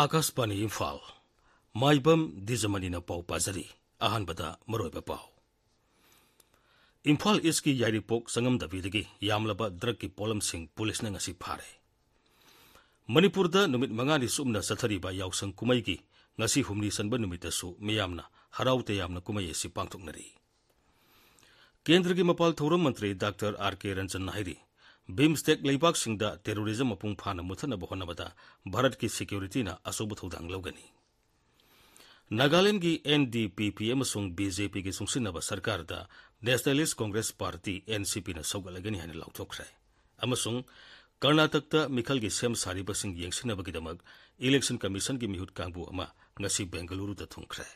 ꯑꯥꯀꯥꯁꯕꯥꯅꯤ ꯏꯝꯐꯥꯜ ꯃꯥꯏꯕꯝ ꯗꯤꯖꯃꯅꯤꯅ ꯄꯥꯎ ꯄꯥꯖꯔꯤ ꯑꯍꯥꯟꯕꯗ ꯃꯔꯣꯏꯕ ꯄꯥꯎ ꯏꯝꯐꯥꯜ ꯏꯁꯀꯤ ꯌꯥꯏꯔꯤꯄꯣꯛ ꯆꯪꯉꯝꯗꯕꯤꯗꯒꯤ ꯌꯥꯝꯂꯕ ꯗ꯭ꯔꯒꯀꯤ ꯄꯣꯠꯂꯝꯁꯤꯡ ꯄꯨꯂꯤꯁꯅ ꯉꯁꯤ ꯐꯥꯔꯦ ꯃꯅꯤꯄꯨꯔꯗ ꯅꯨꯃꯤꯠ ꯃꯉꯥꯅꯤ ꯆꯨꯞꯅ ꯆꯠꯊꯔꯤꯕ ꯌꯥꯎꯁꯪ ꯀꯨꯝꯍꯩꯒꯤ ꯉꯁꯤ ꯍꯨꯝꯅꯤ ꯆꯟꯕ ꯅꯨꯃꯤꯠꯇꯁꯨ ꯃꯤꯌꯥꯝꯅ ꯍꯔꯥꯎ ꯇꯌꯥꯝꯅ ꯀꯨꯝꯍꯩ ꯑꯁꯤ ꯄꯥꯡꯊꯣꯛꯅꯔꯤ ꯀꯦꯟꯗ꯭ꯔꯒꯤ ꯃꯄꯥꯜ ꯊꯧꯔꯝ ꯃꯟꯇ꯭ꯔꯤ ꯗꯥꯛꯇꯔ ꯑꯥꯔ ꯀꯦ ꯔꯟꯖꯟꯅ ꯍꯥꯏꯔꯤ ꯕꯤꯝꯁꯇꯦꯛ ꯂꯩꯕꯥꯛꯁꯤꯡꯗ ꯇꯦꯔꯣꯔꯤꯖꯝ ꯃꯄꯨꯡ ꯐꯥꯅ ꯃꯨꯠꯊꯅꯕ ꯍꯣꯠꯅꯕꯗ ꯚꯥꯔꯠꯀꯤ ꯁꯦꯀ꯭ꯌꯨꯔꯤꯇꯤꯅ ꯑꯆꯧꯕ ꯊꯧꯗꯥꯡ ꯂꯧꯒꯅꯤ ꯅꯥꯒꯥꯂꯦꯟꯒꯤ ꯑꯦꯟ ꯗꯤ ꯄꯤ ꯄꯤ ꯑꯃꯁꯨꯡ ꯕꯤ ꯖꯦ ꯄꯤꯒꯤ ꯆꯨꯡꯁꯤꯟꯅꯕ ꯁꯔꯀꯥꯔꯗ ꯅꯦꯁꯅꯦꯂꯤꯁ ꯀꯣꯡꯒ꯭ꯔꯦꯁ ꯄꯥꯔꯇꯤ ꯑꯦꯟ ꯁꯤ ꯄꯤꯅ ꯁꯧꯒꯠꯂꯒꯅꯤ ꯍꯥꯏꯅ ꯂꯥꯎꯊꯣꯛꯈ꯭ꯔꯦ ꯑꯃꯁꯨꯡ ꯀꯔꯅꯥꯇꯛꯇ ꯃꯤꯈꯜꯒꯤ ꯁꯦꯝ ꯁꯥꯔꯤꯕꯁꯤꯡ ꯌꯦꯡꯁꯤꯟꯅꯕꯒꯤꯗꯃꯛ ꯏꯂꯦꯛꯁꯟ ꯀꯃꯤꯁꯟꯒꯤ ꯃꯤꯍꯨꯠ ꯀꯥꯡꯕꯨ ꯑꯃ ꯉꯁꯤ ꯕꯦꯡꯒꯂꯨꯔꯨꯗ ꯊꯨꯡꯈ꯭ꯔꯦ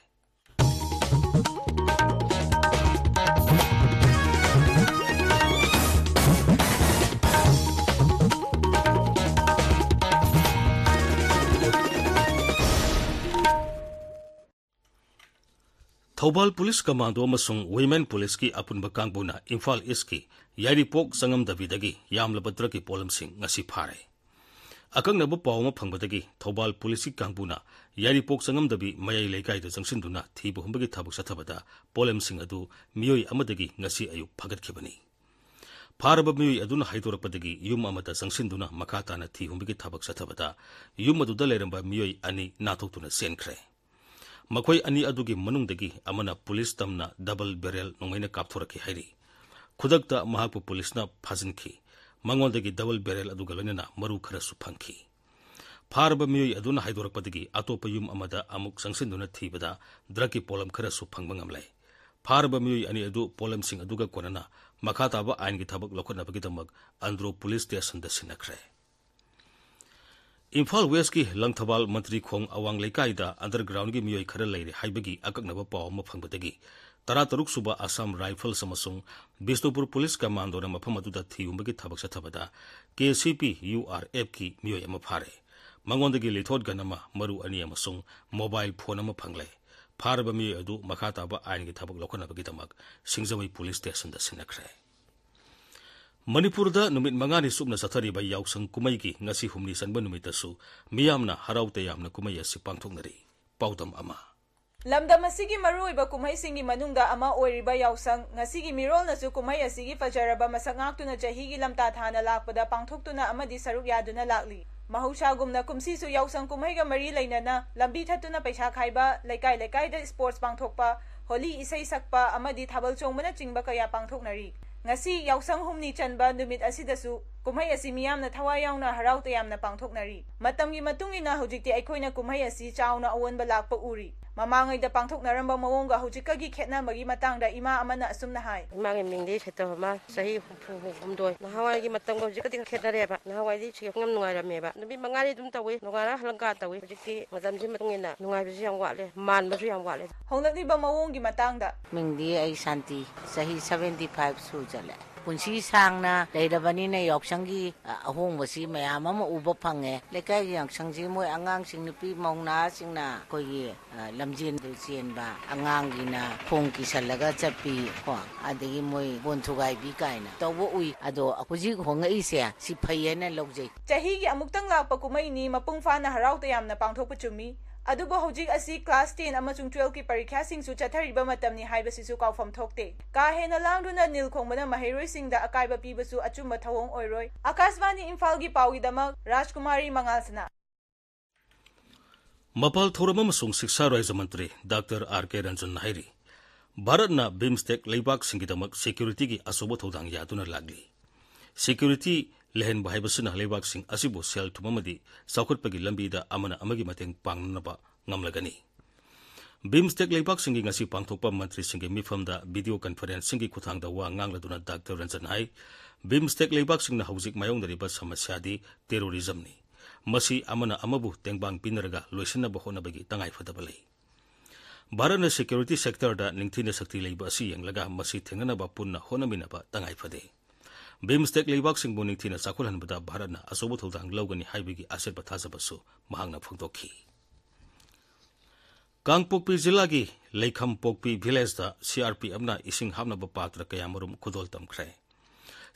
ꯊꯧꯕꯥꯜ ꯄꯨꯂꯤꯁ ꯀꯃꯥꯟꯗꯣ ꯑꯃꯁꯨꯡ ꯋꯤꯃꯦꯟ ꯄꯨꯂꯤꯁꯀꯤ ꯑꯄꯨꯟꯕ ꯀꯥꯡꯕꯨꯅ ꯏꯝꯐꯥꯜ ꯏꯁꯀꯤ ꯌꯥꯏꯔꯤꯄꯣꯛ ꯆꯪꯉꯝꯗꯕꯤꯗꯒꯤ ꯌꯥꯝꯂꯕ ꯗ꯭ꯔꯒꯀꯤ ꯄꯣꯠꯂꯝꯁꯤꯡ ꯉꯁꯤ ꯐꯥꯔꯦ ꯑꯀꯛꯅꯕ ꯄꯥꯎ ꯑꯃ ꯐꯪꯕꯗꯒꯤ ꯊꯧꯕꯥꯜ ꯄꯨꯂꯤꯁꯀꯤ ꯀꯥꯡꯕꯨꯅ ꯌꯥꯏꯔꯤꯄꯣꯛ ꯆꯪꯉꯝꯗꯕꯤ ꯃꯌꯥꯏ ꯂꯩꯀꯥꯏꯗ ꯆꯪꯁꯤꯟꯗꯨꯅ ꯊꯤꯕ ꯍꯨꯝꯕꯒꯤ ꯊꯕꯛ ꯆꯠꯊꯕꯗ ꯄꯣꯠꯂꯝꯁꯤꯡ ꯑꯗꯨ ꯃꯤꯑꯣꯏ ꯑꯃꯗꯒꯤ ꯉꯁꯤ ꯑꯌꯨꯛ ꯐꯥꯒꯠꯈꯤꯕꯅꯤ ꯐꯥꯔꯕ ꯃꯤꯑꯣꯏ ꯑꯗꯨꯅ ꯍꯥꯏꯗꯣꯔꯛꯄꯗꯒꯤ ꯌꯨꯝ ꯑꯃꯗ ꯆꯪꯁꯤꯟꯗꯨꯅ ꯃꯈꯥ ꯇꯥꯅ ꯊꯤ ꯍꯨꯝꯕꯒꯤ ꯊꯕꯛ ꯆꯠꯊꯕꯗ ꯌꯨꯝ ꯑꯗꯨꯗ ꯂꯩꯔꯝꯕ ꯃꯤꯑꯣꯏ ꯑꯅꯤ ꯅꯥꯊꯣꯛꯇꯨꯅ ꯆꯦꯟꯈ꯭ꯔꯦ ꯃꯈꯣꯏ ꯑꯅꯤ ꯑꯗꯨꯒꯤ ꯃꯅꯨꯡꯗꯒꯤ ꯑꯃꯅ ꯄꯨꯂꯤꯁ ꯇꯝꯅ ꯗꯕꯜ ꯕꯦꯔꯦꯜ ꯅꯣꯡꯃꯩꯅ ꯀꯥꯞꯊꯣꯔꯛꯈꯤ ꯍꯥꯏꯔꯤ ꯈꯨꯗꯛꯇ ꯃꯍꯥꯛꯄꯨ ꯄꯨꯂꯤꯁꯅ ꯐꯥꯖꯤꯟꯈꯤ ꯃꯉꯣꯟꯗꯒꯤ ꯗꯕꯜ ꯕꯦꯔꯦꯜ ꯑꯗꯨꯒ ꯂꯣꯏꯅꯅ ꯃꯔꯨ ꯈꯔꯁꯨ ꯐꯪꯈꯤ ꯐꯥꯔꯕ ꯃꯤꯑꯣꯏ ꯑꯗꯨꯅ ꯍꯥꯏꯗꯣꯔꯛꯄꯗꯒꯤ ꯑꯇꯣꯞꯄ ꯌꯨꯝ ꯑꯃꯗ ꯑꯃꯨꯛ ꯆꯪꯁꯤꯟꯗꯨꯅ ꯊꯤꯕꯗ ꯗ꯭ꯔꯒꯀꯤ ꯄꯣꯠꯂꯝ ꯈꯔꯁꯨ ꯐꯪꯕ ꯉꯝꯂꯦ ꯐꯥꯔꯕ ꯃꯤꯑꯣꯏ ꯑꯅꯤ ꯑꯗꯨ ꯄꯣꯠꯂꯝꯁꯤꯡ ꯑꯗꯨꯒ ꯀꯣꯟꯅꯅ ꯃꯈꯥ ꯇꯥꯕ ꯑꯥꯏꯟꯒꯤ ꯊꯕꯛ ꯂꯧꯈꯠꯅꯕꯒꯤꯗꯃꯛ ꯑꯟꯗ꯭ꯔꯣ ꯄꯨꯂꯤꯁ ꯁ꯭ꯇꯦꯁꯟꯗ ꯁꯤꯟꯅꯈ꯭ꯔꯦ ꯏꯝꯐꯥꯜ ꯋꯦꯁꯀꯤ ꯂꯪꯊꯕꯥꯜ ꯃꯟꯇ꯭ꯔꯤ ꯈꯣꯡ ꯑꯋꯥꯡ ꯂꯩꯀꯥꯏꯗ ꯑꯟꯗꯔꯒ꯭ꯔꯥꯎꯟꯒꯤ ꯃꯤꯑꯣꯏ ꯈꯔ ꯂꯩꯔꯦ ꯍꯥꯏꯕꯒꯤ ꯑꯀꯛꯅꯕ ꯄꯥꯎ ꯑꯃ ꯐꯪꯕꯗꯒꯤ ꯇꯔꯥꯇꯔꯨꯛ ꯁꯨꯕ ꯑꯁꯥꯝ ꯔꯥꯏꯐꯜꯁ ꯑꯃꯁꯨꯡ ꯕꯤꯁꯅꯨꯄꯨꯔ ꯄꯨꯂꯤꯁ ꯀꯃꯥꯟꯗꯣꯅ ꯃꯐꯝ ꯑꯗꯨꯗ ꯊꯤꯒꯨꯝꯕꯒꯤ ꯊꯕꯛ ꯆꯠꯊꯕꯗ ꯀꯦ ꯁꯤ ꯄꯤ ꯌꯨ ꯑꯥꯔ ꯑꯦꯐꯀꯤ ꯃꯤꯑꯣꯏ ꯑꯃ ꯐꯥꯔꯦ ꯃꯉꯣꯟꯗꯒꯤ ꯂꯤꯊꯣꯠꯒꯟ ꯑꯃ ꯃꯔꯨ ꯑꯅꯤ ꯑꯃꯁꯨng ꯃꯣꯕꯥꯏꯜ ꯐꯣꯟ ꯑꯃ ꯐꯪꯂꯦ ꯐꯥꯔꯕ ꯃꯤꯑꯣꯏ ꯑꯗꯨ ꯃꯈꯥ ꯇꯥꯕ ꯑꯥꯏꯟꯒꯤ ꯊꯕꯛ ꯂꯧꯈꯠꯅꯕꯒꯤꯗꯃꯛ ꯁꯤꯡꯖꯃꯩ ꯄꯨꯂꯤꯁ ꯁ꯭ꯇꯦꯁꯟꯗ ꯁꯤꯟꯅꯈ꯭ꯔꯦ ꯃꯅꯤꯄꯨꯔꯗ ꯅꯨꯃꯤꯠ ꯃꯉꯥꯅꯤ ꯁꯨꯞꯅ ꯆꯠꯊꯔꯤꯕ ꯌꯥꯎꯁꯪ ꯀꯨꯝꯍꯩꯒꯤ ꯉꯁꯤ ꯍꯨꯝꯅꯤ ꯆꯟꯕ ꯅꯨꯃꯤꯠꯇꯁꯨ ꯃꯤꯌꯥꯝꯅ ꯍꯔꯥꯎ ꯇꯌꯥꯝꯅ ꯀꯨꯝꯍꯩ ꯑꯁꯤ ꯄꯥꯡꯊꯣꯛꯅꯔꯤ ꯄꯥꯎꯗꯝ ꯑꯃ ꯂꯝꯗꯝ ꯑꯁꯤꯒꯤ ꯃꯔꯨꯑꯣꯏꯕ ꯀꯨꯝꯍꯩꯁꯤꯡꯒꯤ ꯃꯅꯨꯡꯗ ꯑꯃ ꯑꯣꯏꯔꯤꯕ ꯌꯥꯎꯁꯪ ꯉꯁꯤꯒꯤ ꯃꯤꯔꯣꯜꯅꯁꯨ ꯀꯨꯝꯍꯩ ꯑꯁꯤꯒꯤ ꯐꯖꯔꯕ ꯃꯁꯛ ꯉꯥꯛꯇꯨꯅ ꯆꯍꯤꯒꯤ ꯂꯝꯇꯥ ꯊꯥꯅ ꯂꯥꯛꯄꯗ ꯄꯥꯡꯊꯣꯛꯇꯨꯅ ꯑꯃꯗꯤ ꯁꯔꯨꯛ ꯌꯥꯗꯨꯅ ꯂꯥꯛꯂꯤ ꯃꯍꯧꯁꯥꯒꯨꯝꯅ ꯀꯨꯝꯁꯤꯁꯨ ꯌꯥꯎꯁꯪ ꯀꯨꯝꯍꯩꯒ ꯃꯔꯤ ꯂꯩꯅꯅ ꯂꯝꯕꯤ ꯊꯠꯇꯨꯅ ꯄꯩꯁꯥ ꯈꯥꯏꯕ ꯂꯩꯀꯥꯏ ꯂꯩꯀꯥꯏꯗ ꯁ꯭ꯄꯣꯔꯠꯁ ꯄꯥꯡꯊꯣꯛꯄ ꯍꯣꯂꯤ ꯏꯁꯩ ꯁꯛꯄ ꯑꯃꯗꯤ ꯊꯥꯕꯜ ꯆꯣꯡꯕꯅꯆꯤꯡꯕ ꯀꯌꯥ ꯄꯥꯡꯊꯣꯛꯅꯔꯤ nga si yaw sang humni chan ba numit asida ah, ꯀꯨꯝꯍꯩ ꯑꯁꯤ ꯃꯤꯌꯥꯝꯅ ꯊꯋꯥꯏ ꯌꯥꯎꯅ ꯍꯔꯥꯎ ꯇꯌꯥꯝꯅ ꯄꯥꯡꯊꯣꯛꯅꯔꯤ ꯃꯇꯝꯒꯤ ꯃꯇꯨꯡ ꯏꯟꯅ ꯍꯧꯖꯤꯛꯇꯤ ꯑꯩꯈꯣꯏꯅ ꯀꯨꯝꯍꯩ ꯑꯁꯤ ꯆꯥꯎꯅ ꯑꯑꯣꯟꯕ ꯂꯥꯛꯄ ꯎꯔꯤ ꯃꯃꯥꯡꯉꯩꯗ ꯄꯥꯡꯊꯣꯛꯅꯔꯝꯕ ꯃꯑꯣꯡꯒ ꯍꯧꯖꯤꯛꯀꯒꯤ ꯈꯦꯠꯅꯕꯒꯤ ꯃꯇꯥꯡꯗ ꯏꯃꯥ ꯑꯃꯅ ꯑꯁꯨꯝꯅ ꯍꯥꯏ ꯏꯃꯥꯒꯤ ꯃꯤꯡꯗꯤ ꯁꯩꯇꯕꯃ ꯆꯍꯤ ꯍꯨꯝꯐꯨ ꯍꯨꯝꯗꯣꯏ ꯅꯍꯥꯟꯋꯥꯏꯒꯤ ꯃꯇꯝꯒ ꯍꯧꯖꯤꯛꯀꯗꯤ ꯈꯦꯠꯅꯔꯦꯕ ꯅꯍꯥꯟꯋꯥꯏꯗꯤ ꯁꯤ ꯌꯥꯝ ꯅꯨꯡꯉꯥꯏꯔꯝꯃꯦꯕ ꯅꯨꯃꯤꯠ ꯃꯉꯥꯅꯤ ꯑꯗꯨꯝ ꯇꯧꯏ ꯅꯣꯡꯉꯥꯜꯂ ꯍꯂꯪꯀꯥ ꯇꯧꯏ ꯍꯧꯖꯤꯛꯀꯤ ꯃꯇꯝꯁꯤ ꯃꯇꯨꯡ ꯏꯟꯅ ꯅꯨꯡꯉꯥꯏꯕꯁꯨ ꯌꯥꯝ ꯋꯥꯠꯂꯦ ꯃꯥꯟꯕꯁꯨ ꯌꯥꯝ ꯋꯥꯠꯂꯦ ꯍꯧꯅꯔꯤꯕ ꯃꯑꯣꯡꯒꯤ ꯃꯇꯥꯡꯗ ꯃꯤꯡꯗꯤ ꯑꯩ ꯁꯥꯟꯇꯤ ꯆꯍꯤ ꯁꯚꯦꯟꯇꯤ ꯐꯥꯏꯚ ꯁꯨ ꯆꯠꯂꯦ ꯄꯨꯟꯁꯤ ꯁꯥꯡꯅ ꯂꯩꯔꯕꯅꯤꯅ ꯌꯥꯎꯁꯪꯒꯤ ꯑꯍꯣꯡꯕꯁꯤ ꯃꯌꯥꯝ ꯑꯃ ꯎꯕ ꯐꯪꯉꯦ ꯂꯩꯀꯥꯏꯒꯤ ꯌꯥꯎꯁꯪꯁꯤ ꯃꯣꯏ ꯑꯉꯥꯡꯁꯤꯡ ꯅꯨꯄꯤ ꯃꯧꯅꯥꯁꯤꯡꯅ ꯑꯩꯈꯣꯏꯒꯤ ꯂꯝꯖꯦꯟꯗꯨ ꯆꯦꯟꯕ ꯑꯉꯥꯡꯒꯤꯅ ꯈꯣꯡ ꯀꯤꯁꯜꯂꯒ ꯆꯠꯄꯤ ꯀꯣ ꯑꯗꯒꯤ ꯃꯣꯏ ꯕꯣꯟ ꯊꯨꯒꯥꯏꯕꯤ ꯀꯥꯏꯅ ꯇꯧꯕ ꯎꯏ ꯑꯗꯣ ꯍꯧꯖꯤꯛ ꯍꯣꯡꯉꯛꯏꯁꯦ ꯁꯤ ꯐꯩ ꯍꯥꯏꯅ ꯂꯧꯖꯩ ꯆꯍꯤꯒꯤ ꯑꯃꯨꯛꯇꯪ ꯂꯥꯛꯄ ꯀꯨꯝꯍꯩꯅꯤ ꯃꯄꯨꯡ ꯐꯥꯅ ꯍꯔꯥꯎ ꯇꯌꯥꯝꯅ ꯄꯥꯡꯊꯣꯛꯄ ꯆꯨꯝꯃꯤ ꯑꯗꯨꯕꯨ ꯍꯧꯖꯤꯛ ꯑꯁꯤ ꯀ꯭ꯂꯥꯁ ꯇꯦꯟ ꯑꯃꯁꯨꯡ ꯇꯨꯋꯦꯜꯕꯀꯤ ꯄꯔꯤꯈ꯭ꯌꯥꯁꯤꯡꯁꯨ ꯆꯠꯊꯔꯤꯕ ꯃꯇꯝꯅꯤ ꯍꯥꯏꯕꯁꯤꯁꯨ ꯀꯥꯎꯐꯝ ꯊꯣꯛꯇꯦ ꯀꯥ ꯍꯦꯟꯅ ꯂꯥꯡꯗꯨꯅ ꯅꯤꯜ ꯈꯣꯡꯕꯅ ꯃꯍꯩꯔꯣꯏꯁꯤꯡꯗ ꯑꯀꯥꯏꯕ ꯄꯤꯕꯁꯨ ꯑꯆꯨꯝꯕ ꯊꯧꯑꯣꯡ ꯑꯣꯏꯔꯣꯏ ꯑꯥꯀꯥꯁꯕꯥꯅꯤ ꯏꯝꯐꯥꯜꯒꯤ ꯄꯥꯎꯒꯤꯗꯃꯛ ꯔꯥꯖꯀꯨꯃꯥꯔꯤ ꯃꯉꯥꯜꯁꯅꯥ ꯃꯄꯥꯜ ꯊꯧꯔꯝ ꯑꯃꯁꯨꯡ ꯁꯤꯛꯁꯥ ꯔꯥꯖ꯭ꯌ ꯃꯟꯇ꯭ꯔꯤ ꯗꯥꯛꯇꯔ ꯑꯥꯔ ꯀꯦ ꯔꯟꯖꯟ ꯍꯥꯏꯔꯤ ꯚꯥꯔꯠꯅ ꯕꯤꯝꯁꯇꯦꯛ ꯂꯩꯕꯥꯛꯁꯤꯡꯒꯤꯗꯃꯛ ꯁꯦꯀ꯭ꯌꯨꯔꯤꯇꯤꯒꯤ ꯑꯆꯧꯕ ꯊꯧꯗꯥꯡ ꯌꯥꯗꯨꯅ ꯂꯥꯛꯂꯤ ꯁꯦꯀ꯭ꯌꯨꯔꯤꯇꯤ ꯂꯩꯍꯟꯕ ꯍꯥꯏꯕꯁꯤꯅ ꯂꯩꯕꯥꯛꯁꯤꯡ ꯑꯁꯤꯕꯨ ꯁꯦꯜ ꯊꯨꯝ ꯑꯃꯗꯤ ꯆꯥꯎꯈꯠꯄꯒꯤ ꯂꯝꯕꯤꯗ ꯑꯃꯅ ꯑꯃꯒꯤ ꯃꯇꯦꯡ ꯄꯥꯡꯅꯕ ꯉꯝꯂꯒꯅꯤ ꯕꯤꯝꯁꯇꯦꯛ ꯂꯩꯕꯥꯛꯁꯤꯡꯒꯤ ꯉꯁꯤ ꯄꯥꯡꯊꯣꯛꯄ ꯃꯟꯇ꯭ꯔꯤꯁꯤꯡꯒꯤ ꯃꯤꯐꯝꯗ ꯚꯤꯗꯤꯑꯣ ꯀꯟꯐꯔꯦꯟꯁꯤꯡꯒꯤ ꯈꯨꯊꯥꯡꯗ ꯋꯥ ꯉꯥꯡꯂꯗꯨꯅ ꯗꯥꯛꯇꯔ ꯔꯟꯖꯟ ꯍꯥꯏ ꯕꯤꯝꯁꯇꯦꯛ ꯂꯩꯕꯥꯛꯁꯤꯡꯅ ꯍꯧꯖꯤꯛ ꯃꯥꯌꯣꯛꯅꯔꯤꯕ ꯁꯃꯁ꯭ꯌꯥꯗꯤ ꯇꯦꯔꯣꯔꯤꯖꯝꯅꯤ ꯃꯁꯤ ꯑꯃꯅ ꯑꯃꯕꯨ ꯇꯦꯡꯕꯥꯡ ꯄꯤꯅꯔꯒ ꯂꯣꯏꯁꯤꯟꯅꯕ ꯍꯣꯠꯅꯕꯒꯤ ꯇꯉꯥꯏꯐꯗꯕ ꯂꯩ ꯚꯥꯔꯠꯅ ꯁꯦꯀ꯭ꯌꯨꯔꯤꯇꯤ ꯁꯦꯛꯇꯔꯗ ꯅꯤꯡꯊꯤꯅ ꯁꯛꯇꯤ ꯂꯩꯕ ꯑꯁꯤ ꯌꯦꯡꯂꯒ ꯃꯁꯤ ꯊꯦꯡꯅꯅꯕ ꯄꯨꯟꯅ ꯍꯣꯠꯅꯃꯤꯟꯅꯕ ꯇꯉꯥꯏꯐꯗꯦ ꯕꯤꯝꯁꯇꯦꯛ ꯂꯩꯕꯥꯛꯁꯤꯡꯕꯨ ꯅꯤꯡꯊꯤꯅ ꯆꯥꯎꯈꯠꯍꯟꯕꯗ ꯚꯥꯔꯠꯅ ꯑꯆꯧꯕ ꯊꯧꯗꯥꯡ ꯂꯧꯒꯅꯤ ꯍꯥꯏꯕꯒꯤ ꯑꯁꯦꯠꯄ ꯊꯥꯖꯕꯁꯨ ꯃꯍꯥꯛꯅ ꯐꯣꯡꯗꯣꯛꯈꯤ ꯀꯥꯡꯄꯣꯛꯄꯤ ꯖꯤꯂꯥꯒꯤ ꯂꯩꯈꯝꯄꯣꯛꯄꯤ ꯚꯤꯂꯦꯖꯇ ꯁꯤꯑꯥꯔꯄꯤꯑꯦꯐꯅ ꯏꯁꯤꯡ ꯍꯥꯞꯅꯕ ꯄꯥꯇ꯭ꯔ ꯀꯌꯥꯃꯔꯨꯝ ꯈꯨꯗꯣꯜ ꯇꯝꯈ꯭ꯔꯦ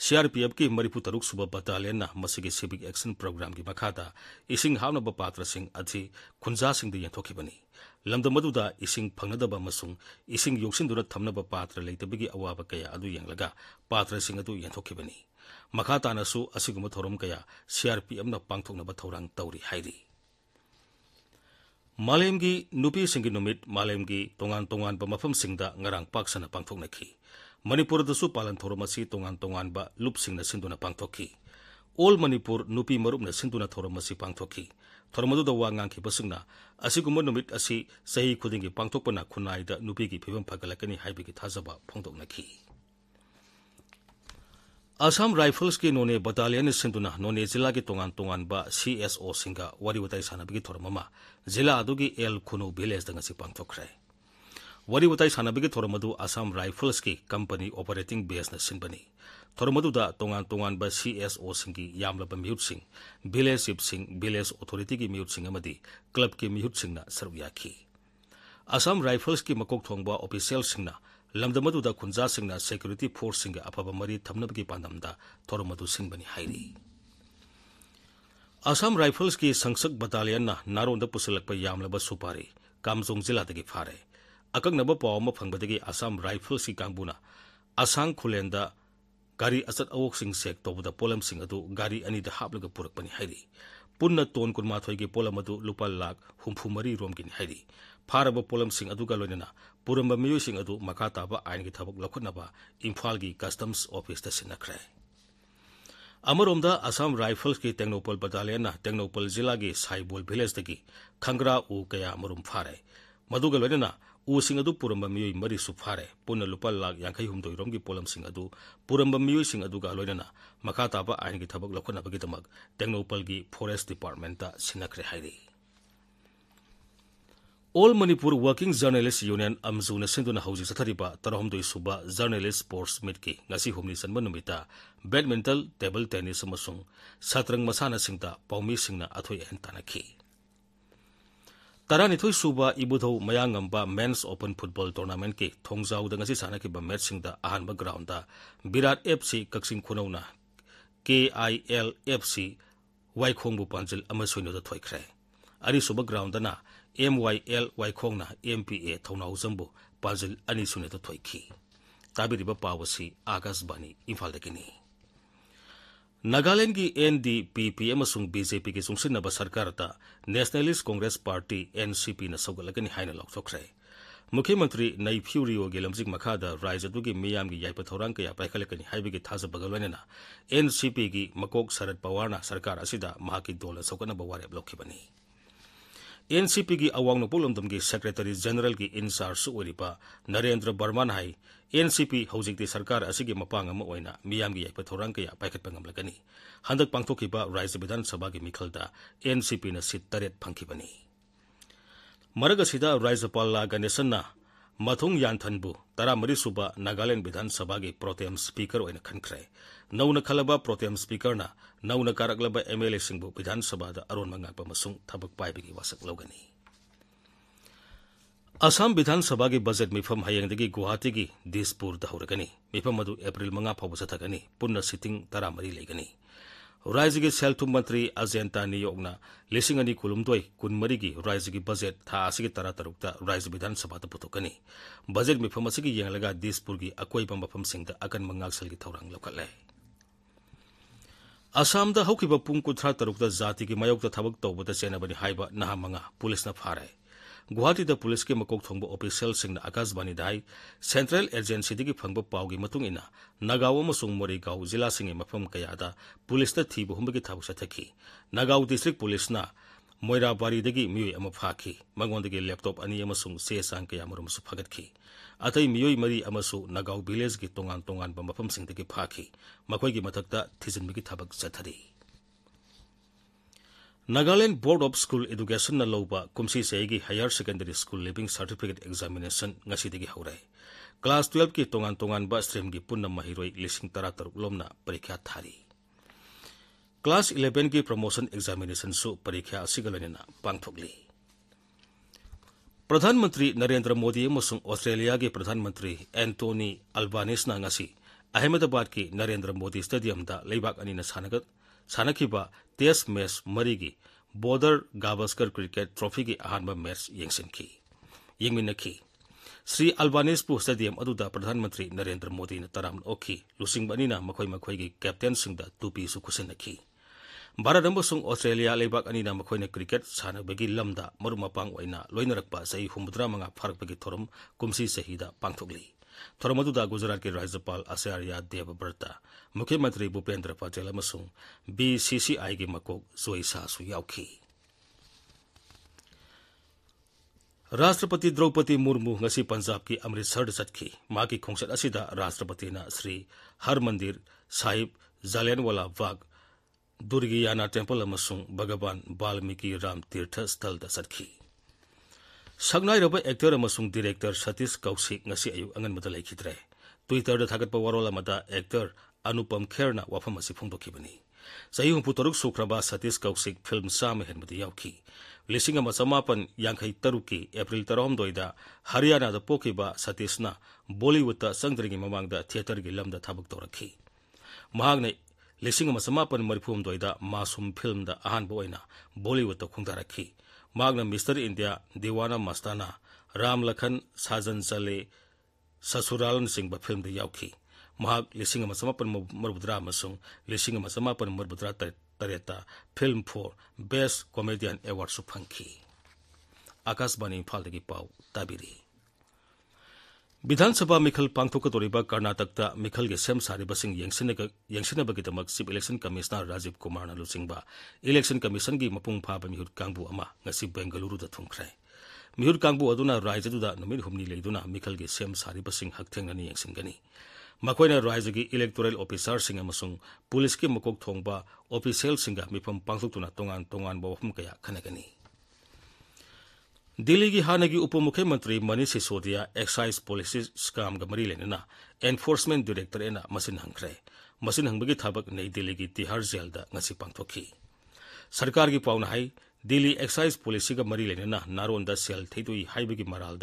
ꯁꯤꯑꯥꯔꯄꯤꯑꯦꯐꯀꯤ ꯃꯔꯤꯐꯨ ꯇꯔꯨꯛ ꯁꯨꯕ ꯕꯠꯇꯥꯂꯤꯌꯟꯅ ꯃꯁꯤꯒꯤ ꯁꯤꯚꯤꯛ ꯑꯦꯛꯁꯟ ꯄ꯭ꯔꯣꯒ꯭ꯔꯥꯝꯒꯤ ꯃꯈꯥꯗ ꯏꯁꯤꯡ ꯍꯥꯞꯅꯕ ꯄꯥꯇ꯭ꯔꯁꯤꯡ ꯑꯁꯤ ꯈꯨꯟꯖꯥꯁꯤꯡꯗ ꯌꯦꯟꯊꯣꯛꯈꯤꯕꯅꯤ ꯂꯝꯗꯝ ꯑꯗꯨꯗ ꯏꯁꯤꯡ ꯐꯪꯅꯗꯕ ꯑꯃꯁꯨꯡ ꯏꯁꯤꯡ ꯌꯣꯛꯁꯤꯟꯗꯨꯅ ꯊꯝꯅꯕ ꯄꯥꯇ꯭ꯔ ꯂꯩꯇꯕꯒꯤ ꯑꯋꯥꯕ ꯀꯌꯥ ꯑꯗꯨ ꯌꯦꯡꯂꯒ ꯄꯥꯇ꯭ꯔꯁꯤꯡ ꯑꯗꯨ ꯌꯦꯟꯊꯣꯛꯈꯤꯕꯅꯤ ꯃꯈꯥ ꯇꯥꯅꯁꯨ ꯑꯁꯤꯒꯨꯝꯕ ꯊꯧꯔꯝ ꯀꯌꯥ ꯁꯤ ꯑꯥꯔ ꯄꯤ ꯑꯦꯐꯅ ꯄꯥꯡꯊꯣꯛꯅꯕ ꯊꯧꯔꯥꯡ ꯇꯧꯔꯤ ꯍꯥꯏꯔꯤ ꯃꯥꯂꯦꯝꯒꯤ ꯅꯨꯄꯤꯁꯤꯡꯒꯤ ꯅꯨꯃꯤꯠ ꯃꯥꯂꯦꯝꯒꯤ ꯇꯣꯉꯥꯟ ꯇꯣꯉꯥꯟꯕ ꯃꯐꯝꯁꯤꯡꯗ ꯉꯔꯥꯡ ꯄꯥꯛ ꯁꯟꯅ ꯄꯥꯡꯊꯣꯛꯅꯈꯤ ꯃꯅꯤꯄꯨꯔꯗꯁꯨ ꯄꯥꯂꯟ ꯊꯧꯔꯝ ꯑꯁꯤ ꯇꯣꯉꯥꯟ ꯇꯣꯉꯥꯟꯕ ꯂꯨꯞꯁꯤꯡꯅ ꯁꯤꯟꯗꯨꯅ ꯄꯥꯡꯊꯣꯛꯈꯤ ꯑꯣꯜ ꯃꯅꯤꯄꯨꯔ ꯅꯨꯄꯤ ꯃꯔꯨꯞꯅ ꯁꯤꯟꯗꯨꯅ ꯊꯧꯔꯝ ꯑꯁꯤ ꯄꯥꯡꯊꯣꯛꯈꯤ ꯊꯧꯔꯝ ꯑꯗꯨꯗ ꯋꯥ ꯉꯥꯡꯈꯤꯕꯁꯤꯡꯅ ꯑꯁꯤꯒꯨꯝꯕ ꯅꯨꯃꯤꯠ ꯑꯁꯤ ꯆꯍꯤ ꯈꯨꯗꯤꯡꯒꯤ ꯄꯥꯡꯊꯣꯛꯄꯅ ꯈꯨꯟꯅꯥꯏꯗ ꯅꯨꯄꯤꯒꯤ ꯐꯤꯕꯝ ꯐꯒꯠꯂꯛꯀꯅꯤ ꯍꯥꯏꯕꯒꯤ ꯊꯥꯖꯕ ꯐꯣꯡꯗꯣꯛꯅꯈꯤ ꯑꯁꯥꯝ ꯔꯥꯏꯐꯜꯁꯀꯤ ꯅꯣꯅꯦ ꯕꯠꯇꯥꯂꯤꯌꯟ ꯁꯤꯟꯗꯨꯅ ꯅꯣꯅꯦ ꯖꯤꯂꯥꯒꯤ ꯇꯣꯉꯥꯟ ꯇꯣꯉꯥꯟꯕ ꯁꯤ ꯑꯦꯁ ꯑꯣꯁꯤꯡꯒ ꯋꯥꯔꯤ ꯋꯥꯇꯥꯏ ꯁꯥꯟꯅꯕꯒꯤ ꯊꯧꯔꯝ ꯑꯃ ꯖꯤꯂꯥ ꯑꯗꯨꯒꯤ ꯑꯦꯜ ꯈꯨꯅꯨ ꯚꯤꯂꯦꯖꯇ ꯉꯁꯤ ꯄꯥꯡꯊꯣꯛꯈ꯭ꯔꯦ ꯋꯥꯔꯤ ꯋꯥꯇꯥꯏ ꯁꯥꯟꯅꯕꯒꯤ ꯊꯧꯔꯝ ꯑꯗꯨ ꯑꯁꯥꯝ ꯔꯥꯏꯐꯜꯁꯀꯤ ꯀꯝꯄꯅꯤ ꯑꯣꯄꯔꯦꯇꯤꯡ ꯕꯦꯁꯅ ꯁꯤꯟꯕꯅꯤ ꯊꯧꯔꯝ ꯑꯗꯨꯗ ꯇꯣꯉꯥꯟ ꯇꯣꯉꯥꯟꯕ ꯁꯤ ꯑꯦꯁ ꯑꯣꯁꯤꯡꯒꯤ ꯌꯥꯝꯂꯕ ꯃꯤꯍꯨꯠꯁꯤꯡ ꯚꯤꯂꯦꯖ ꯆꯤꯞꯁꯤꯡ ꯚꯤꯂꯦꯖ ꯑꯣꯊꯣꯔꯤꯇꯤꯒꯤ ꯃꯤꯍꯨꯠꯁꯤꯡ ꯑꯃꯗꯤ ꯀ꯭ꯂꯕꯀꯤ ꯃꯤꯍꯨꯠꯁꯤꯡꯅ ꯁꯔꯨꯛ ꯌꯥꯈꯤ ꯑꯁꯥꯝ ꯔꯥꯏꯐꯜꯁꯀꯤ ꯃꯀꯣꯛ ꯊꯣꯡꯕ ꯑꯣꯐꯤꯁꯤꯌꯦꯜꯁꯤꯡꯅ ꯂꯝꯗꯝ ꯑꯗꯨꯗ ꯈꯨꯟꯖꯥꯁꯤꯡꯅ ꯁꯦꯀ꯭ꯌꯨꯔꯤꯇꯤ ꯐꯣꯔꯁꯁꯤꯡꯒ ꯑꯐꯕ ꯃꯔꯤ ꯊꯝꯅꯕꯒꯤ ꯄꯥꯟꯗꯝꯗ ꯊꯧꯔꯝ ꯑꯗꯨ ꯁꯤꯟꯕꯅꯤ ꯍꯥꯏꯔꯤ ꯑꯁꯥꯝ ꯔꯥꯏꯐꯜꯁꯀꯤ ꯁꯪꯁꯛ ꯕꯠꯇꯥꯂꯤꯌꯟꯅ ꯅꯥꯔꯣꯟꯗ ꯄꯨꯁꯤꯜꯂꯛꯄ ꯌꯥꯝꯂꯕ ꯁꯨꯄꯥꯔꯤ ꯀꯥꯝꯖꯣꯡ ꯖꯤꯂꯥꯗꯒꯤ ꯐꯥꯔꯦ ꯑꯀꯛꯅꯕ ꯄꯥꯎ ꯑꯃ ꯐꯪꯕꯗꯒꯤ ꯑꯁꯥꯝ ꯔꯥꯏꯐꯜꯁꯀꯤ ꯀꯥꯡꯕꯨꯅ ꯑꯁꯥꯡ ꯈꯨꯂꯦꯟꯗ ꯒꯥꯔꯤ ꯑꯆꯠ ꯑꯋꯣꯛꯁꯤꯡ ꯆꯦꯛ ꯇꯧꯕꯗ ꯄꯣꯠꯂꯝꯁꯤꯡ ꯑꯗꯨ ꯒꯥꯔꯤ ꯑꯅꯤꯗ ꯍꯥꯞꯂꯒ ꯄꯨꯔꯛꯄꯅꯤ ꯍꯥꯏꯔꯤ ꯄꯨꯟꯅ ꯇꯣꯟ ꯀꯨꯟꯃꯥꯊꯣꯏꯒꯤ ꯄꯣꯠꯂꯝ ꯑꯗꯨ ꯂꯨꯄꯥ ꯂꯥꯈ ꯍꯨꯝꯐꯨꯃꯔꯤ ꯔꯣꯝꯒꯤꯅꯤ ꯍꯥꯏꯔꯤ ꯐꯥꯔꯕ ꯄꯣꯠꯂꯝꯁꯤꯡ ꯑꯗꯨꯒ ꯂꯣꯏꯅꯅ ꯄꯨꯔꯝꯕ ꯃꯤꯑꯣꯏꯁꯤꯡ ꯑꯗꯨ ꯃꯈꯥ ꯇꯥꯕ ꯑꯥꯏꯟꯒꯤ ꯊꯕꯛ ꯂꯧꯈꯠꯅꯕ ꯏꯝꯐꯥꯜꯒꯤ ꯀꯁꯇꯝꯁ ꯑꯣꯐꯤꯁꯇ ꯁꯤꯟꯅꯈ꯭ꯔꯦ ꯑꯃꯔꯣꯝꯗ ꯑꯁꯥꯝ ꯔꯥꯏꯐꯜꯁꯀꯤ ꯇꯦꯡꯅꯧꯄꯜ ꯕꯠꯇꯥꯂꯤꯌꯟꯅ ꯇꯦꯡꯅꯧꯄꯜ ꯖꯤꯂꯥꯒꯤ ꯁꯥꯏꯕꯣꯜ ꯚꯤꯂꯦꯖꯇꯒꯤ ꯈꯪꯒ꯭ꯔꯥ ꯎ ꯀꯌꯥ ꯃꯔꯨꯝ ꯐꯥꯔꯦ ꯃꯗꯨꯒ ꯂꯣꯏꯅꯅ ꯎꯁꯤꯡ ꯑꯗꯨ ꯄꯨꯔꯝꯕ ꯃꯤꯑꯣꯏ ꯃꯔꯤꯁꯨ ꯐꯥꯔꯦ ꯄꯨꯟꯅ ꯂꯨꯄꯥ ꯂꯥꯈ ꯌꯥꯡꯈꯩ ꯍꯨꯝꯗꯣꯏꯔꯣꯝꯒꯤ ꯄꯣꯠꯂꯝꯁꯤꯡ ꯑꯗꯨ ꯄꯨꯔꯝꯕ ꯃꯤꯑꯣꯏꯁꯤꯡ ꯑꯗꯨꯒ ꯂꯣꯏꯅꯅ ꯃꯈꯥ ꯇꯥꯕ ꯑꯥꯏꯟꯒꯤ ꯊꯕꯛ ꯂꯧꯈꯠꯅꯕꯒꯤꯗꯃꯛ ꯇꯦꯡꯅꯧꯄꯜꯒꯤ ꯐꯣꯔꯦꯁ ꯗꯤꯄꯥꯔꯠꯃꯦꯟꯇ ꯁꯤꯟꯅꯈ꯭ꯔꯦ ꯍꯥꯏꯔꯤ all Manipur working journalists union ꯑꯝꯖꯨꯅ ꯁꯤꯟꯗꯨꯅ ꯍꯧꯖꯤꯛ ꯆꯠꯊꯔꯤꯕ ꯇꯔꯥꯍꯨꯝꯗꯣꯏ ꯁꯨꯕ ꯖꯔꯅꯦꯂꯤꯁ ꯁ꯭ꯄꯣꯔꯠꯁ ꯃꯤꯠꯀꯤ ꯉꯁꯤ ꯍꯨꯝꯅꯤ ꯆꯟꯕ ꯅꯨꯃꯤꯠꯇ ꯕꯦꯗꯃꯤꯟꯇꯟ ꯇꯦꯕꯜ ꯇꯦꯅꯤꯁ ꯑꯃꯁꯨꯡ ꯁꯥꯇ꯭ꯔꯪ ꯃꯁꯥꯟꯅꯁꯤꯡꯗ ꯄꯥꯎꯃꯤꯁꯤꯡꯅ ꯑꯊꯣꯏ ꯑꯍꯦꯟ ꯇꯥꯟꯅꯈꯤ तरह सूब इबुध मयांगब मेन्स ओपन फुटबॉल टूर्नामेंट की थोजाऊदी सब मेच अहम ground Virat F C Kakching खुनौना K I L F C वाइखोंब पांजिल थोख्रे अब ground M Y L Waikhong M P A थौनाऊजू पांजिल अनी थोखी ताब पासी आकाशवाणी इम्फादी ꯅꯥꯒꯥꯂꯦꯟꯒꯤ ꯑꯦꯟ ꯗꯤ ꯄꯤ ꯄꯤ ꯑꯃꯁꯨꯡ ꯕꯤ ꯖꯦ ꯄꯤꯒꯤ ꯆꯨꯡꯁꯤꯟꯅꯕ ꯁꯔꯀꯥꯔꯗ ꯅꯦꯁꯅꯦꯂꯤꯁ ꯀꯣꯡꯒ꯭ꯔꯦꯁ ꯄꯥꯔꯇꯤ ꯑꯦꯟ ꯁꯤ ꯄꯤꯅ ꯁꯧꯒꯠꯂꯒꯅꯤ ꯍꯥꯏꯅ ꯂꯥꯎꯊꯣꯛꯈ꯭ꯔꯦ ꯃꯨꯈ꯭ꯌ ꯃꯟꯇ꯭ꯔꯤ ꯅꯩꯐ꯭ꯌꯨꯔꯤꯌꯣꯒꯤ ꯂꯝꯖꯤꯡ ꯃꯈꯥꯗ ꯔꯥꯏꯖ ꯑꯗꯨꯒꯤ ꯃꯤꯌꯥꯝꯒꯤ ꯌꯥꯏꯐ ꯊꯧꯔꯥꯡ ꯀꯌꯥ ꯄꯥꯏꯈꯠꯂꯛꯀꯅꯤ ꯍꯥꯏꯕꯒꯤ ꯊꯥꯖꯕꯒ ꯂꯣꯏꯅꯅ ꯑꯦꯟ ꯁꯤ ꯄꯤꯒꯤ ꯃꯀꯣꯛ ꯁꯔꯠ ꯄꯋꯥꯔꯅ ꯁꯔꯀꯥꯔ ꯑꯁꯤꯗ ꯃꯍꯥꯛꯀꯤ ꯗꯣꯜꯅ ꯁꯧꯒꯠꯅꯕ ꯋꯥꯔꯦꯞ ꯂꯧꯈꯤꯕꯅꯤ एनसीपीकी गी अवांग नुपुल सेक्रेटरी जनरल गी इनसार सु उरिपा नरेंद्र बर्मान हाई एनसीपी हौजिक सरकार असिगे मपांग म ओइना मियाम गी एक पथोरंग हन्दक या पैकेट पंगम लकनी हंदक पंगथु किबा राइज विधान सभा गी एनसीपी न सितरेत फंखी बनी मरग सिदा राइज ꯃꯊꯨꯡ ꯌꯥꯟꯊꯟꯕꯨ ꯇꯔꯥꯃꯔꯤꯁꯨꯕ ꯅꯥꯒꯥꯂꯦꯟ ꯕꯤꯙꯥꯟ ꯁꯚꯥꯒꯤ ꯄ꯭ꯔꯣꯇꯦꯝ ꯁ꯭ꯄꯤꯀꯔ ꯑꯣꯏꯅ ꯈꯟꯈ꯭ꯔꯦ ꯅꯧꯅ ꯈꯜꯂꯕ ꯄ꯭ꯔꯣꯇꯦꯝ ꯁ꯭ꯄꯤꯀꯔꯅ ꯅꯧꯅ ꯀꯥꯔꯛꯂꯕ ꯑꯦꯝ ꯑꯦꯜ ꯑꯦꯁꯤꯡꯕꯨ ꯕꯤꯙꯥꯟ ꯁꯚꯥꯗ ꯑꯔꯣꯟꯕ ꯉꯥꯛꯄ ꯑꯃꯁꯨꯡ ꯊꯕꯛ ꯄꯥꯏꯕꯒꯤ ꯋꯥꯁꯛ ꯂꯧꯒꯅꯤ ꯑꯁꯥꯝ ꯕꯤꯙꯥꯟ ꯁꯚꯥꯒꯤ ꯕꯖꯦꯠ ꯃꯤꯐꯝ ꯍꯌꯦꯡꯗꯒꯤ ꯒꯨꯋꯥꯍꯥꯇꯤꯒꯤ ꯗꯤꯁꯄꯨꯔꯗ ꯍꯧꯔꯒꯅꯤ ꯃꯤꯐꯝ ꯑꯗꯨ ꯑꯦꯄ꯭ꯔꯤꯜ ꯃꯉꯥ ꯐꯥꯎꯕ ꯆꯠꯊꯒꯅꯤ ꯄꯨꯟꯅ ꯁꯤꯇꯤꯡ ꯇꯔꯥꯃꯔꯤ ꯂꯩꯒꯅꯤ রাইজগি সেলটু মন্ত্রী আজেন্টা নিওগনা লেসিংানি কুলুমতোই কুনমরিগি রাইজগি বাজেট থাসিগি তারাতরুকটা রাইজ বিধানসভাতে পুতকনি বাজেট মে ফমসিগি ইয়ালাগা দেশপুরগি আকোই পমপমসিংটা আগন মঙাকসরি থৌরাং লোকলৈ আসামদা হৌকিবা পুংকুছরা তারুকটা জাতিগি মায়োকটা থাবক তোবতা চেনাবানি হাইবা না হামাঙ্গা পুলিশনা ফারে ꯒꯨꯋꯥꯍꯥꯇꯤꯗ ꯄꯨꯂꯤꯁꯀꯤ ꯃꯀꯣꯛ ꯊꯣꯡꯕ ꯑꯣꯐꯤꯁꯦꯜꯁꯤꯡꯅ ꯑꯥꯀꯥꯁꯕꯥꯅꯤꯗ ꯍꯥꯏ ꯁꯦꯟꯇ꯭ꯔꯦꯜ ꯑꯦꯖꯦꯟꯁꯤꯗꯒꯤ ꯐꯪꯕ ꯄꯥꯎꯒꯤ ꯃꯇꯨꯡ ꯏꯟꯅ ꯅꯥꯒꯥꯎ ꯑꯃꯁꯨꯡ ꯃꯣꯔꯦꯒꯥꯎ ꯖꯤꯂꯥꯁꯤꯡꯒꯤ ꯃꯐꯝ ꯀꯌꯥꯗ ꯄꯨꯂꯤꯁꯇ ꯊꯤꯕ ꯍꯨꯝꯕꯒꯤ ꯊꯕꯛ ꯆꯠꯊꯈꯤ ꯅꯥꯒꯥꯎ ꯗꯤꯁꯇ꯭ꯔꯤꯛ ꯄꯨꯂꯤꯁꯅ ꯃꯣꯏꯔꯥꯕꯥꯔꯤꯗꯒꯤ ꯃꯤꯑꯣꯏ ꯑꯃ ꯐꯥꯈꯤ ꯃꯉꯣꯟꯗꯒꯤ ꯂꯦꯞꯇꯣꯞ ꯑꯅꯤ ꯑꯃꯁꯨꯡ ꯆꯦ ꯆꯥꯡ ꯀꯌꯥꯃꯔꯨꯝꯁꯨ ꯐꯒꯠꯈꯤ ꯑꯇꯩ ꯃꯤꯑꯣꯏ ꯃꯔꯤ ꯑꯃꯁꯨ ꯅꯥꯒꯥꯎ ꯚꯤꯂꯦꯖꯀꯤ ꯇꯣꯉꯥꯟ ꯇꯣꯉꯥꯟꯕ ꯃꯐꯝꯁꯤꯡꯗꯒꯤ ꯐꯥꯈꯤ ꯃꯈꯣꯏꯒꯤ ꯃꯊꯛꯇ ꯊꯤꯖꯤꯟꯕꯒꯤ ꯊꯕꯛ ꯆꯠꯊꯔꯤ Nagaland board of school education कमसी higher secondary school leaving certificate examination हौरा क्लास ट्वेल्व की तोान तोब स्ट्रीम की पुनः महरों लिंग तरह तरुकलोम परीक्षा थारी क्लास इलेवेन की प्रमोशन एग्जामिनेशन परीक्षा पांथोली प्रधानमंत्री नरेंद्र मोदी ऑस्ट्रेलिया की प्रधानमंत्री एंटोनी अल्बानीस अहमदाबाद की नरेंद्र मोदी स्टेडियम लेबा अनी सानगत सानकीबा तेस मैच मरीगी बोदर गावस्कर क्रिकेट ट्रॉफी की अहम मैच येंसी श्री अल्बानीसपू स्टेडियम प्रधानमंत्री नरेंद्र मोदी तराम लुसीबना कैप्टन टूपी खुशन भारत अस्ट्रेलिया क्रिकेट सामद मरमपांग लोनरप चाह मंगा फारक की थोरम कमसी चाहद पांथली थोरमदुदा गुजरात की राज्यपाल आचार्या देवव्रत मुख्यमंत्री Bhupendra Patel B C C I की मको जोई राष्ट्रपति द्रौपदी मुर्मू पंजाब की अमृतसर चटकी मा की खोसद राष्ट्रपति श्री हर मंदिर साहिब जालेनवाला बाग दुर्गीयाना टेम्पल भगवान वाल्मीकि राम तीर्थ स्थल चटकी ꯁꯛꯅꯥꯏꯔꯕ ꯑꯦꯛꯇꯔ ꯑꯃꯁꯨꯡ ꯗꯤꯔꯦꯛꯇꯔ ꯁꯇꯤꯁ ꯀꯧꯁꯤꯛ ꯉꯁꯤ ꯑꯌꯨꯛ ꯑꯉꯟꯕꯗ ꯂꯩꯈꯤꯗ꯭ꯔꯦ ꯇ꯭ꯋꯤꯇꯔꯗ ꯊꯥꯒꯠꯄ ꯋꯥꯔꯣꯜ ꯑꯃꯗ ꯑꯦꯛꯇꯔ ꯑꯅꯨꯄꯝ ꯈꯦꯔꯅ ꯋꯥꯐꯝ ꯑꯁꯤ ꯐꯣꯡꯗꯣꯛꯈꯤꯕꯅꯤ ꯆꯍꯤ ꯍꯨꯝꯐꯨ ꯇꯔꯨꯛ ꯁꯨꯈ꯭ꯔꯕ ꯁꯇꯤꯁ ꯀꯧꯁꯤꯛ ꯐꯤꯜꯝ ꯆꯥꯝꯃ ꯍꯦꯟꯕꯗ ꯌꯥꯎꯈꯤ ꯂꯤꯁꯤꯡ ꯑꯃ ꯆꯃꯥꯄꯟ ꯌꯥꯡꯈꯩ ꯇꯔꯨꯛꯀꯤ ꯑꯦꯄ꯭ꯔꯤꯜ ꯇꯔꯥꯍꯨꯝꯗꯣꯏꯗ ꯍꯔꯤꯌꯥꯅꯥꯗ ꯄꯣꯛꯈꯤꯕ ꯁꯇꯤꯁꯅ ꯕꯣꯂꯤꯋꯨꯗꯇ ꯆꯪꯗ꯭ꯔꯤꯉꯩ ꯃꯃꯥꯡꯗ ꯊꯤꯌꯦꯇꯔꯒꯤ ꯂꯝꯗ ꯊꯕꯛ ꯇꯧꯔꯛꯈꯤ ꯃꯍꯥꯛꯅ ꯂꯤꯁꯤꯡ ꯑꯃ ꯆꯃꯥꯄꯟ ꯃꯔꯤꯐꯨꯍꯨꯝꯗꯣꯏꯗ ꯃꯥꯁꯨꯝ ꯐꯤꯜꯝꯗ ꯑꯍꯥꯟꯕ ꯑꯣꯏꯅ ꯕꯣꯂꯤꯋꯨꯗꯇ ꯈꯣꯡꯗꯥꯔꯛꯈꯤ माग्नम मिस्टर इन्डिया दिवान मस्ताना रामलखन साजन चले ससुरालन सिंह फिल्म महाले सिंह मसमा पर मरबुद्रा मसु लेसिंह मसमा पर मरबुद्रा तरएता film for best comedian award सुफंकी आकाशवाणी फाल्दिगी पाउ ताबिरी ꯕꯤꯙꯥꯟ ꯁꯚꯥ ꯃꯤꯈꯜ ꯄꯥꯡꯊꯣꯛꯀꯗꯧꯔꯤꯕ ꯀꯔꯅꯥꯇꯛꯇ ꯃꯤꯈꯜꯒꯤ ꯁꯦꯝ ꯁꯥꯔꯤꯕꯁꯤꯡ ꯌꯦꯡꯁꯤꯟꯅꯕꯒꯤꯗꯃꯛ ꯆꯤꯐ ꯏꯂꯦꯛꯁꯟ ꯀꯃꯤꯁꯅꯔ ꯔꯥꯖꯤꯕ ꯀꯨꯃꯥꯔꯅ ꯂꯨꯆꯤꯡꯕ ꯏꯂꯦꯛꯁꯟ ꯀꯃꯤꯁꯟꯒꯤ ꯃꯄꯨꯡ ꯐꯥꯕ ꯃꯤꯍꯨꯠ ꯀꯥꯡꯕꯨ ꯑꯃ ꯉꯁꯤ ꯕꯦꯡꯒꯂꯨꯔꯨꯗ ꯊꯨꯡꯈ꯭ꯔꯦ ꯃꯤꯍꯨꯠ ꯀꯥꯡꯕꯨ ꯑꯗꯨꯅ ꯔꯥꯏꯖꯗꯨꯗ ꯅꯨꯃꯤꯠ ꯍꯨꯝꯅꯤ ꯂꯩꯗꯨꯅ ꯃꯤꯈꯜꯒꯤ ꯁꯦꯝ ꯁꯥꯔꯤꯕꯁꯤꯡ ꯍꯛꯊꯦꯡꯅꯅ ꯌꯦꯡꯁꯤꯟꯒꯅꯤ ꯃꯈꯣꯏꯅ ꯔꯥꯏꯖꯒꯤ ꯏꯂꯦꯛꯇꯣꯔꯦꯜ ꯑꯣꯐꯤꯁꯥꯔꯁꯤꯡ ꯑꯃꯁꯨꯡ ꯄꯨꯂꯤꯁꯀꯤ ꯃꯀꯣꯛ ꯊꯣꯡꯕ ꯑꯣꯐꯤꯁꯦꯜꯁꯤꯡꯒ ꯃꯤꯐꯝ ꯄꯥꯡꯊꯣꯛꯇꯨꯅ ꯇꯣꯉꯥꯟ ꯇꯣꯉꯥꯟꯕ ꯋꯥꯐꯝ ꯀꯌꯥ ꯈꯟꯅꯒꯅꯤ दिल्ली की हाने की उप मुख्यमंत्री Manish Sisodia excise policy scam का मरी लेने ना एनफोर्समेंट डायरेक्टर मसीन हंगरे मसीन हंगब की थबक नई दिल्ली की तिहार जेल दसी पांथोखी सरकार की पावन हाई दिल्ली एक्साइज पोलिस का मरी लेने ना नारों सेल थे तो मराल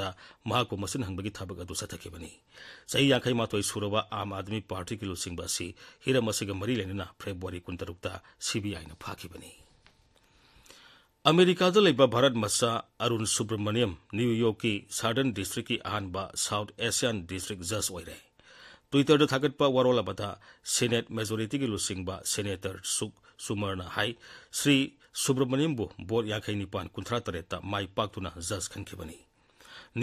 को मसीन हंगब की थबक अदेबनी याखई माथो सूरब आम आदमी पार्टी की लुसिंग हिरम मरी लेने फेब्रुवरी कुंतरुक सी बी आई ने फाखीबनी अमेरिकादो लेबा भारत मसा अरुण सुब्रमण्यम न्यूयॉर्क की साडन डिस्ट्रिक्ट की अहब साउथ एशियन डिस्ट्रिक्ट जज हो रहे ट्विटर थागत वरोल सेनेट मेजोरीटी की लुसिंग सेनेटर सुख सुमर हाई श्री सुब्रमण्यम बोर्ड याखई निपान कुन्थ्रा तरह माई पाक्तना जज खनखीबी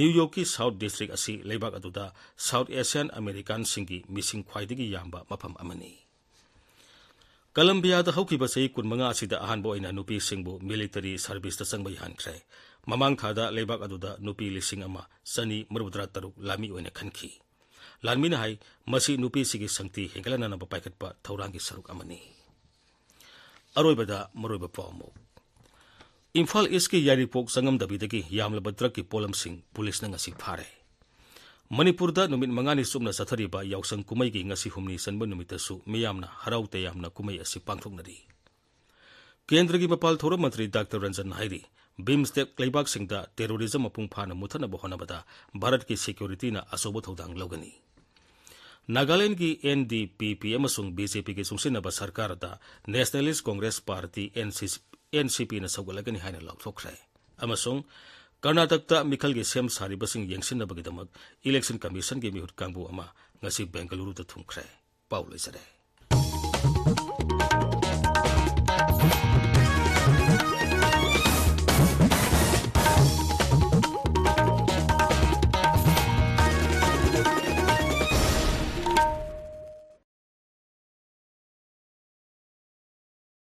न्यूयॉर्क की साउथ डिस्ट्रिक्ट डिस्ट्रिक्ट लेबा साउथ एशियन अमेरिकन की मिशिंग खाई मफम ꯀꯂꯝꯕꯤꯌꯥꯗ ꯍꯧꯈꯤꯕ ꯆꯍꯤ ꯀꯨꯟꯃꯉꯥ ꯑꯁꯤꯗ ꯑꯍꯥꯟꯕ ꯑꯣꯏꯅ ꯅꯨꯄꯤꯁꯤꯡꯕꯨ ꯃꯤꯂꯤꯇꯔꯤ ꯁꯔꯚꯤꯁꯇ ꯆꯪꯕ ꯌꯥꯍꯟꯈ꯭ꯔꯦ ꯃꯃꯥꯡ ꯊꯥꯗ ꯂꯩꯕꯥꯛ ꯑꯗꯨꯗ ꯅꯨꯄꯤ ꯂꯤꯁꯤꯡ ꯑꯃ ꯆꯅꯤ ꯃꯔꯐꯨꯇꯔꯥ ꯇꯔꯨꯛ ꯂꯥꯟꯃꯤ ꯑꯣꯏꯅ ꯈꯟꯈꯤ ꯂꯥꯟꯃꯤꯅ ꯍꯥꯏ ꯃꯁꯤ ꯅꯨꯄꯤꯁꯤꯒꯤ ꯁꯪꯇꯤ ꯍꯦꯟꯒꯠꯍꯟꯅꯕ ꯄꯥꯏꯈꯠꯄ ꯊꯧꯔꯥꯡꯒꯤ ꯁꯔꯨꯛ ꯑꯃꯅꯤ ꯑꯔꯣꯏꯕꯗ ꯃꯔꯣꯏꯕ ꯄꯥꯎ ꯑꯃꯨꯛ ꯏꯝꯐꯥꯜ ꯏꯁꯀꯤ ꯌꯥꯏꯔꯤꯄꯣꯛ ꯆꯪꯉꯝꯗꯕꯤꯗꯒꯤ ꯌꯥꯝꯂꯕ ꯗ꯭ꯔꯒꯀꯤ ꯄꯣꯠꯂꯝꯁꯤꯡ ꯄꯨꯂꯤꯁꯅ ꯉꯁꯤ ꯐꯥꯔꯦ मणिपुर नुमित मंगानी सूबना चाथरीब यौसंग कमी हमी चब नाम हराव तयाम कमी पांथोरी केंद्र की मपाल थोर मंत्री डा रंजन है बीमस्टेक लेबाग टेरोरीजम मूफा मूथनब होना भारत की सिक्योरीटी अचोब धौदी नागालैंड की N D P P BJP की चूंसीब सरकार Nationalist Congress Party N C P सौगल लाथ्रे ꯀꯔꯅꯥꯇꯛꯇ ꯃꯤꯈꯜꯒꯤ ꯁꯦꯝ ꯁꯥꯔꯤꯕꯁꯤꯡ ꯌꯦꯡꯁꯤꯟꯅꯕꯒꯤꯗꯃꯛ ꯏꯂꯦꯛꯁꯟ ꯀꯃꯤꯁꯟꯒꯤ ꯃꯤꯍꯨꯠ ꯀꯥꯡꯕꯨ ꯑꯃ ꯉꯁꯤ ꯕꯦꯡꯒꯂꯨꯔꯨꯗ ꯊꯨꯡꯈ꯭ꯔꯦ ꯄꯥꯎ ꯂꯩꯖꯔꯦ